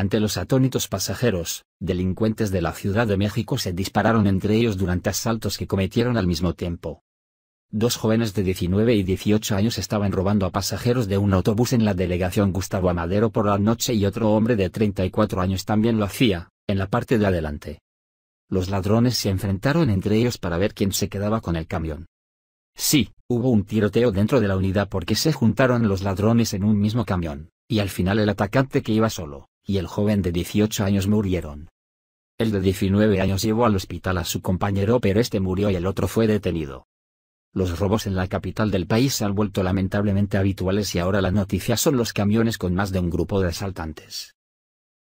Ante los atónitos pasajeros, delincuentes de la Ciudad de México se dispararon entre ellos durante asaltos que cometieron al mismo tiempo. Dos jóvenes de 19 y 18 años estaban robando a pasajeros de un autobús en la delegación Gustavo Amadero por la noche y otro hombre de 34 años también lo hacía, en la parte de adelante. Los ladrones se enfrentaron entre ellos para ver quién se quedaba con el camión. Sí, hubo un tiroteo dentro de la unidad porque se juntaron los ladrones en un mismo camión, y al final el atacante que iba solo, y el joven de 18 años murieron. El de 19 años llevó al hospital a su compañero pero este murió y el otro fue detenido. Los robos en la capital del país se han vuelto lamentablemente habituales y ahora la noticia son los camiones con más de un grupo de asaltantes.